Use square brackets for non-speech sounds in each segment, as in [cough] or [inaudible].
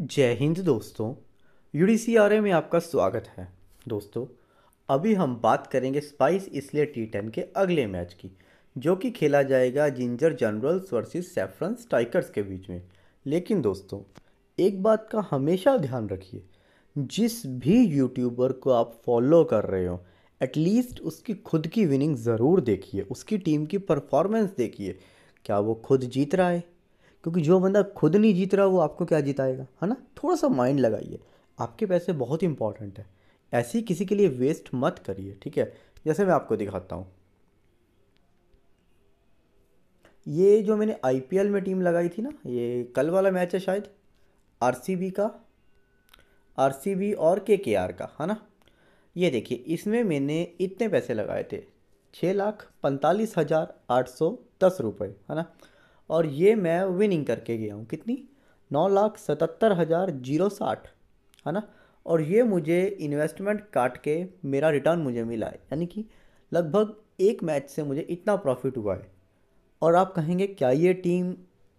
जय हिंद दोस्तों U D में आपका स्वागत है दोस्तों अभी हम बात करेंगे स्पाइस इसलिए टी टेन के अगले मैच की जो कि खेला जाएगा ginger generals versus saffron strikers के बीच में लेकिन दोस्तों एक बात का हमेशा ध्यान रखिए जिस भी यूट्यूबर को आप फॉलो कर रहे हो एटलीस्ट उसकी खुद की विनिंग ज़रूर देखिए उसकी टीम की परफॉर्मेंस देखिए क्या वो खुद जीत रहा है क्योंकि जो बंदा खुद नहीं जीत रहा वो आपको क्या जिताएगा है ना थोड़ा सा माइंड लगाइए आपके पैसे बहुत इंपॉर्टेंट है ऐसी किसी के लिए वेस्ट मत करिए ठीक है जैसे मैं आपको दिखाता हूँ ये जो मैंने आई में टीम लगाई थी ना ये कल वाला मैच है शायद आर का आर और के का है ना ये देखिए इसमें मैंने इतने पैसे लगाए थे छः लाख पैंतालीस हज़ार आठ सौ दस रुपये है ना और ये मैं विनिंग करके गया हूँ कितनी नौ लाख सतहत्तर हज़ार जीरो साठ है ना और ये मुझे इन्वेस्टमेंट काट के मेरा रिटर्न मुझे मिला है यानी कि लगभग एक मैच से मुझे इतना प्रॉफिट हुआ है और आप कहेंगे क्या ये टीम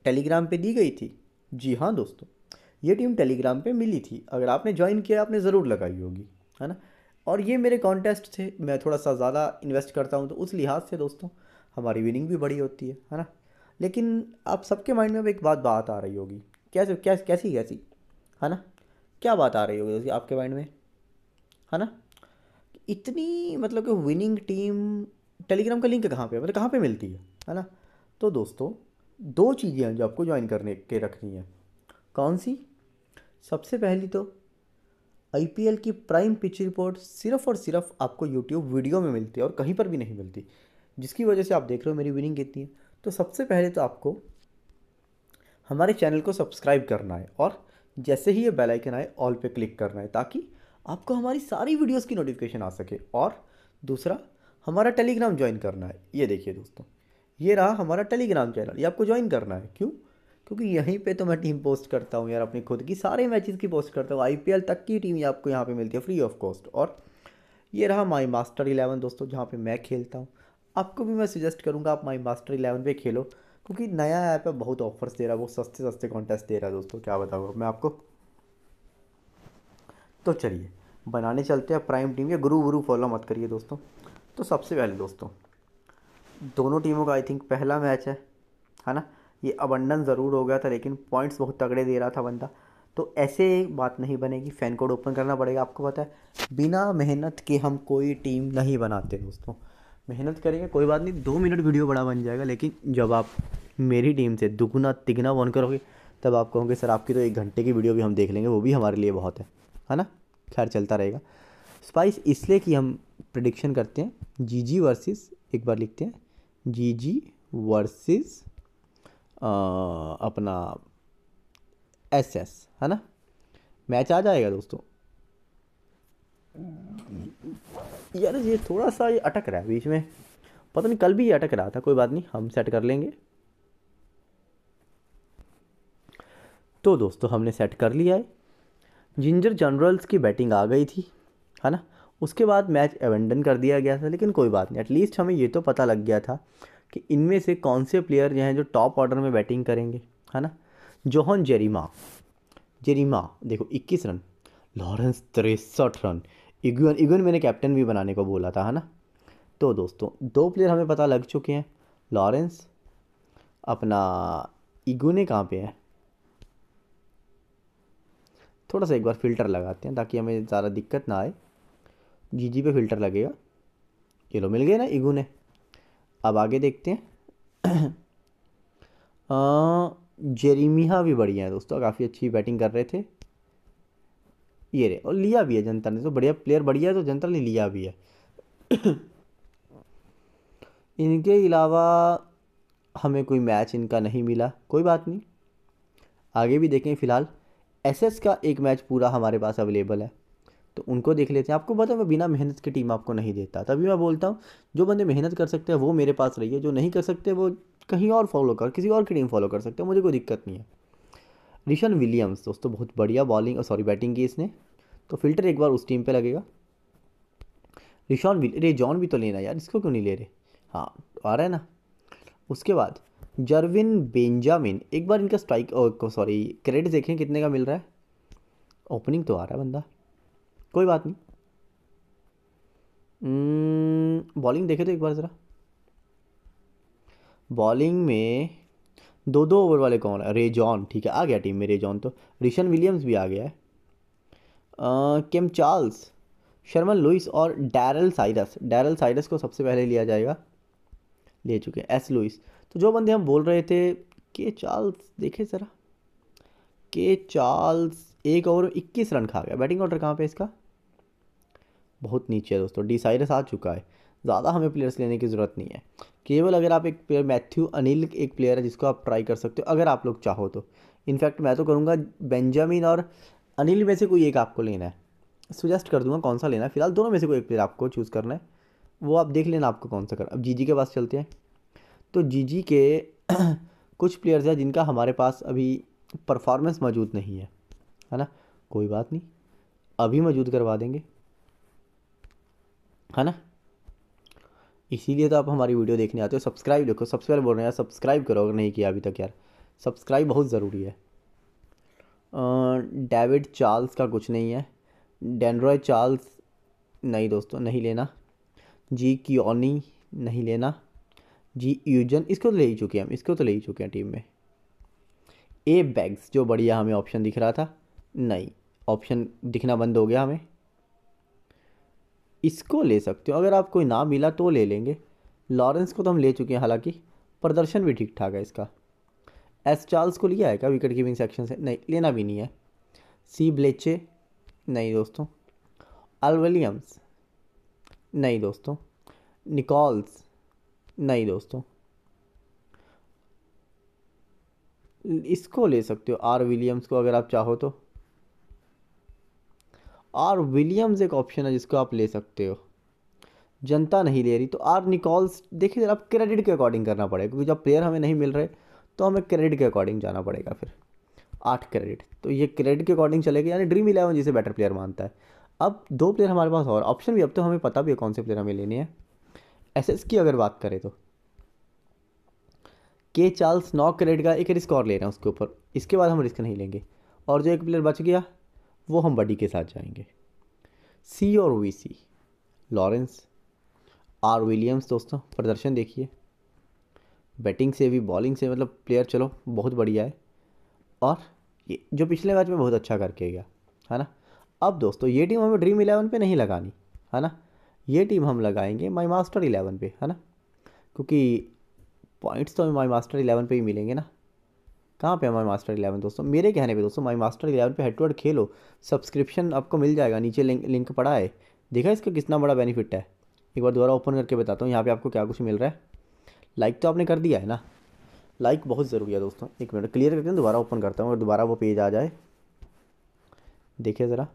टेलीग्राम पे दी गई थी जी हाँ दोस्तों ये टीम टेलीग्राम पे मिली थी अगर आपने ज्वाइन किया आपने ज़रूर लगाई होगी है ना और ये मेरे कॉन्टेस्ट थे मैं थोड़ा सा ज़्यादा इन्वेस्ट करता हूँ तो उस लिहाज से दोस्तों हमारी विनिंग भी बड़ी होती है है ना लेकिन आप सबके माइंड में अब एक बात बात आ रही होगी कैसे कैसे कैसी कैसी है ना क्या बात आ रही होगी आपके माइंड में है ना इतनी मतलब कि विनिंग टीम टेलीग्राम का लिंक कहाँ पे मतलब कहाँ पे मिलती है है ना तो दोस्तों दो चीज़ें हैं जो आपको ज्वाइन करने के रखनी है कौन सी सबसे पहली तो आई की प्राइम पिच रिपोर्ट सिर्फ और सिर्फ आपको यूट्यूब वीडियो में मिलती है और कहीं पर भी नहीं मिलती जिसकी वजह से आप देख रहे हो मेरी विनिंग कितनी है तो सबसे पहले तो आपको हमारे चैनल को सब्सक्राइब करना है और जैसे ही ये बेल आइकन आए ऑल पे क्लिक करना है ताकि आपको हमारी सारी वीडियोस की नोटिफिकेशन आ सके और दूसरा हमारा टेलीग्राम ज्वाइन करना है ये देखिए दोस्तों ये रहा हमारा टेलीग्राम चैनल ये आपको ज्वाइन करना है क्यों क्योंकि यहीं पे तो मैं टीम पोस्ट करता हूँ यार अपनी खुद की सारे मैचेस की पोस्ट करता हूँ आईपीएल तक की टीम आपको यहाँ पे मिलती है फ्री ऑफ कॉस्ट और ये रहा माई मास्टर इलेवन दोस्तों जहाँ पे मैं खेलता हूँ आपको भी मैं सजेस्ट करूँगा आप माई मास्टर इलेवन पे खेलो क्योंकि नया ऐप है बहुत ऑफर्स दे रहा है वो सस्ते सस्ते कॉन्टेस्ट दे रहा है दोस्तों क्या बताओ मैं आपको तो चलिए बनाने चलते हैं प्राइम टीम या गुरु गुरु फॉलो मत करिए दोस्तों तो सबसे पहले दोस्तों दोनों टीमों का आई थिंक पहला मैच है है ना ये अबंडन ज़रूर हो गया था लेकिन पॉइंट्स बहुत तगड़े दे रहा था बंदा तो ऐसे बात नहीं बनेगी फ़ैन कोड ओपन करना पड़ेगा आपको पता है बिना मेहनत के हम कोई टीम नहीं बनाते दोस्तों मेहनत करेंगे कोई बात नहीं दो मिनट वीडियो बड़ा बन जाएगा लेकिन जब आप मेरी टीम से दुगुना तिगना वन करोगे तब आप कहोगे सर आपकी तो एक घंटे की वीडियो भी हम देख लेंगे वो भी हमारे लिए बहुत है है ना खैर चलता रहेगा स्पाइस इसलिए कि हम प्रडिक्शन करते हैं जी जी वर्सेस एक बार लिखते हैं जी जी वर्सेस अपना एस एस है ना मैच आ जाएगा दोस्तों यार ये थोड़ा सा ये अटक रहा है बीच में पता नहीं कल भी ये अटक रहा था कोई बात नहीं हम सेट कर लेंगे तो दोस्तों हमने सेट कर लिया है जिंजर जनरल्स की बैटिंग आ गई थी है ना उसके बाद मैच एवेंडन कर दिया गया था लेकिन कोई बात नहीं एटलीस्ट हमें ये तो पता लग गया था कि इनमें से कौन से प्लेयर जो हैं जो टॉप ऑर्डर में बैटिंग करेंगे है ना जोहन जेरीमा जेरीमा देखो 21 रन लॉरेंस तिरसठ रन इगुअन इगुअन मैंने कैप्टन भी बनाने को बोला था है ना तो दोस्तों दो प्लेयर हमें पता लग चुके हैं लॉरेंस अपना इगुने कहाँ पे है थोड़ा सा एक बार फ़िल्टर लगाते हैं ताकि हमें ज़्यादा दिक्कत ना आए जी जी पे फ़िल्टर लगेगा ये लो मिल गए ना इगुने अब आगे देखते हैं जेरीमिया [clears throat] भी बढ़िया है दोस्तों काफ़ी अच्छी बैटिंग कर रहे थे ये रहे और लिया भी है जनता ने तो बढ़िया प्लेयर बढ़िया है तो जनता ने लिया भी है [coughs] इनके अलावा हमें कोई मैच इनका नहीं मिला कोई बात नहीं आगे भी देखें फ़िलहाल एसएस का एक मैच पूरा हमारे पास अवेलेबल है तो उनको देख लेते हैं आपको पता है मैं बिना मेहनत की टीम आपको नहीं देता तभी मैं बोलता हूँ जो बंदे मेहनत कर सकते हैं वो मेरे पास रहिए जो नहीं कर सकते वो कहीं और फॉलो कर किसी और की टीम फॉलो कर सकते हैं मुझे कोई दिक्कत नहीं है रिशन विलियम्स दोस्तों बहुत बढ़िया बॉलिंग और सॉरी बैटिंग की इसने तो फिल्टर एक बार उस टीम पे लगेगा रिशॉन विल रे जॉन भी तो लेना यार इसको क्यों नहीं ले रहे हाँ आ रहा है ना उसके बाद जर्विन बेंजामिन एक बार इनका स्ट्राइक सॉरी क्रेडिट देखें कितने का मिल रहा है ओपनिंग तो आ रहा है बंदा कोई बात नहीं बॉलिंग hmm, देखे तो एक बार ज़रा बॉलिंग में दो दो ओवर वाले कौन है रेजॉन ठीक है आ गया टीम में रेजॉन तो रिशन विलियम्स भी आ गया है केम चार्ल्स शर्मन लुइस और डैरल साइरस डैरल साइरस को सबसे पहले लिया जाएगा ले चुके हैं एस लुइस तो जो बंदे हम बोल रहे थे के चार्ल्स देखे ज़रा के चार्ल्स एक ओवर में इक्कीस रन खा गया बैटिंग ऑर्डर कहाँ पे इसका बहुत नीचे है दोस्तों डी साइरस आ चुका है ज़्यादा हमें प्लेयर्स लेने की ज़रूरत नहीं है केवल अगर आप एक प्लेयर मैथ्यू अनिल एक प्लेयर है जिसको आप ट्राई कर सकते हो अगर आप लोग चाहो तो इनफैक्ट मैं तो करूँगा बेंजामिन और अनिल में से कोई एक आपको लेना है सुजेस्ट कर दूँगा कौन सा लेना है फिलहाल दोनों में से कोई एक प्लेयर आपको चूज़ करना है वो आप देख लेना आपको कौन सा कर अब जी के पास चलते हैं तो जी के [clears throat] कुछ प्लेयर्स हैं जिनका हमारे पास अभी परफॉर्मेंस मौजूद नहीं है है ना कोई बात नहीं अभी मौजूद करवा देंगे है ना इसीलिए तो आप हमारी वीडियो देखने आते हो सब्सक्राइब देखो सब्सक्राइब बोल रहे हैं सब्सक्राइब करो अगर नहीं किया अभी तक यार सब्सक्राइब बहुत ज़रूरी है डेविड चार्ल्स का कुछ नहीं है डेनरॉय चार्ल्स नहीं दोस्तों नहीं लेना जी क्योनी नहीं लेना जी यूजन इसको तो ले ही चुके हैं हम इसको तो ले ही चुके हैं टीम में ए बैग्स जो बढ़िया हमें ऑप्शन दिख रहा था नहीं ऑप्शन दिखना बंद हो गया हमें इसको ले सकते हो अगर आप कोई ना मिला तो ले लेंगे लॉरेंस को तो हम ले चुके हैं हालांकि प्रदर्शन भी ठीक ठाक है इसका एस चार्ल्स को लिया है क्या विकेट कीपिंग सेक्शन से नहीं लेना भी नहीं है सी ब्लेचे नहीं दोस्तों अल विलियम्स नहीं दोस्तों निकॉल्स नहीं दोस्तों इसको ले सकते हो आर विलियम्स को अगर आप चाहो तो आर विलियम्स एक ऑप्शन है जिसको आप ले सकते हो जनता नहीं ले रही तो आर निकॉल्स देखिए आप क्रेडिट के अकॉर्डिंग करना पड़ेगा क्योंकि जब प्लेयर हमें नहीं मिल रहे तो हमें क्रेडिट के अकॉर्डिंग जाना पड़ेगा फिर आठ क्रेडिट तो ये क्रेडिट के अकॉर्डिंग चलेगा यानी ड्रीम इलेवन जिसे बेटर प्लेयर मानता है अब दो प्लेयर हमारे पास और ऑप्शन भी अब तो हमें पता भी है कौन से प्लेयर हमें लेने हैं एस एस की अगर बात करें तो के चार्ल्स नौ क्रेडिट का एक रिस्क और ले रहे हैं उसके ऊपर इसके बाद हम रिस्क नहीं लेंगे और जो एक प्लेयर बच गया वो हम बडी के साथ जाएंगे सी और V C Lawrence R Williams दोस्तों प्रदर्शन देखिए बैटिंग से भी बॉलिंग से मतलब प्लेयर चलो बहुत बढ़िया है और ये जो पिछले मैच में बहुत अच्छा करके गया है ना अब दोस्तों ये टीम हमें ड्रीम इलेवन पे नहीं लगानी है ना ये टीम हम लगाएंगे माई मास्टर इलेवन पे है ना क्योंकि पॉइंट्स तो हमें माई मास्टर इलेवन पे ही मिलेंगे ना कहाँ पे हमारे मास्टर इलेवन दोस्तों मेरे कहने पे दोस्तों माई मास्टर इलेवन पे हेड टू हेड खेलो सब्सक्रिप्शन आपको मिल जाएगा नीचे लिंक लिंक पड़ा है देखा इसका कितना बड़ा बेनिफिट है एक बार दोबारा ओपन करके बताता हूँ यहाँ पे आपको क्या कुछ मिल रहा है लाइक तो आपने कर दिया है ना लाइक बहुत ज़रूरी है दोस्तों एक मिनट क्लियर करके दोबारा ओपन करता हूँ और दोबारा वो पेज आ जाए देखिए ज़रा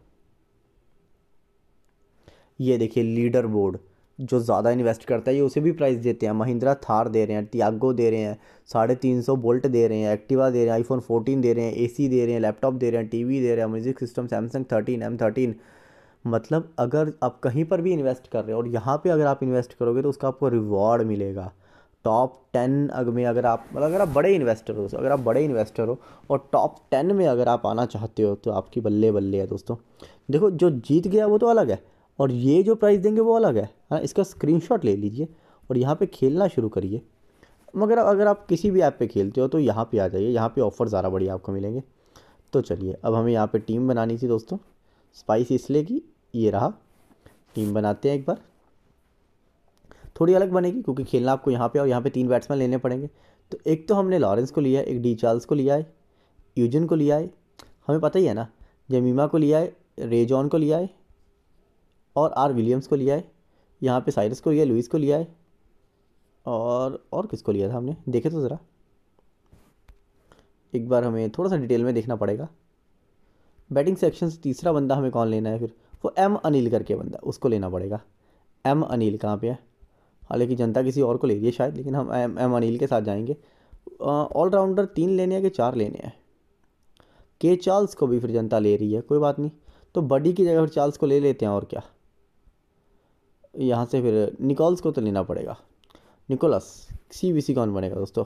ये देखिए लीडर बोर्ड जो ज़्यादा इन्वेस्ट करता है ये उसे भी प्राइस देते हैं महिंद्रा थार दे रहे हैं टियागो दे रहे हैं साढ़े तीन सौ बोल्ट दे रहे हैं एक्टिवा दे रहे हैं आईफोन फोर्टीन दे रहे हैं एसी दे रहे हैं लैपटॉप दे रहे हैं टीवी दे रहे हैं music system Samsung thirteen M thirteen मतलब अगर आप कहीं पर भी इन्वेस्ट कर रहे हो और यहाँ पर अगर आप इन्वेस्ट करोगे तो उसका आपको रिवॉर्ड मिलेगा टॉप टेन में अगर आप मतलब अगर आप बड़े इन्वेस्टर हो अगर आप बड़े इन्वेस्टर हो और टॉप टेन में अगर आप आना चाहते हो तो आपकी बल्ले बल्ले है दोस्तों देखो जो जीत गया वो तो अलग है और ये जो प्राइस देंगे वो अलग है हाँ इसका स्क्रीनशॉट ले लीजिए और यहाँ पे खेलना शुरू करिए मगर अगर आप किसी भी ऐप पे खेलते हो तो यहाँ पे आ जाइए यहाँ पे ऑफ़र ज़्यादा बढ़िया आपको मिलेंगे तो चलिए अब हमें यहाँ पे टीम बनानी थी दोस्तों स्पाइस इसलिए कि ये रहा टीम बनाते हैं एक बार थोड़ी अलग बनेगी क्योंकि खेलना आपको यहाँ पे और यहाँ पे तीन बैट्समैन लेने पड़ेंगे तो एक तो हमने लॉरेंस को लिया है एक डी चार्ल्स को लिया है यूजन को लिया है हमें पता ही है ना जमीमा को लिया है रेजॉन को लिया है और आर विलियम्स को लिया है यहाँ पे साइरस को लिया है लुइस को लिया है और और किसको लिया था हमने देखे तो ज़रा एक बार हमें थोड़ा सा डिटेल में देखना पड़ेगा बैटिंग सेक्शन से तीसरा बंदा हमें कौन लेना है फिर वो एम अनिल करके बंदा उसको लेना पड़ेगा एम अनिल कहाँ पे है हालांकि जनता किसी और को ले रही है शायद लेकिन हम एम एम अनिल के साथ जाएंगे ऑलराउंडर तीन लेने हैं कि चार लेने हैं के चार्ल्स को भी फिर जनता ले रही है कोई बात नहीं तो बडी की जगह फिर चार्ल्स को ले लेते हैं और क्या यहाँ से फिर निकोल्स को तो लेना पड़ेगा निकोलस सी बी सी कौन बनेगा दोस्तों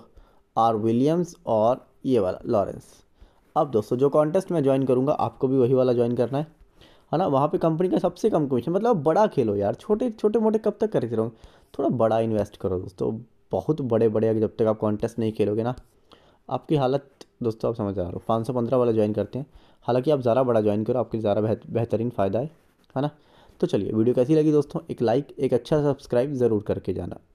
आर विलियम्स और ये वाला लॉरेंस अब दोस्तों जो कॉन्टेस्ट मैं ज्वाइन करूँगा आपको भी वही वाला ज्वाइन करना है है ना वहाँ पे कंपनी का सबसे कम कमीशन मतलब बड़ा खेलो यार छोटे छोटे मोटे कब तक करते रहोगे थोड़ा बड़ा इन्वेस्ट करो दोस्तों बहुत बड़े बड़े अगर जब तक आप कॉन्टेस्ट नहीं खेलोगे ना आपकी हालत दोस्तों आप समझ आ रहे हो पाँच सौ पंद्रह वाला ज्वाइन करते हैं हालांकि आप ज़्यादा बड़ा ज्वाइन करो आपके ज़्यादा बेहतरीन फ़ायदा है है ना तो चलिए वीडियो कैसी लगी दोस्तों एक लाइक एक अच्छा सब्सक्राइब ज़रूर करके जाना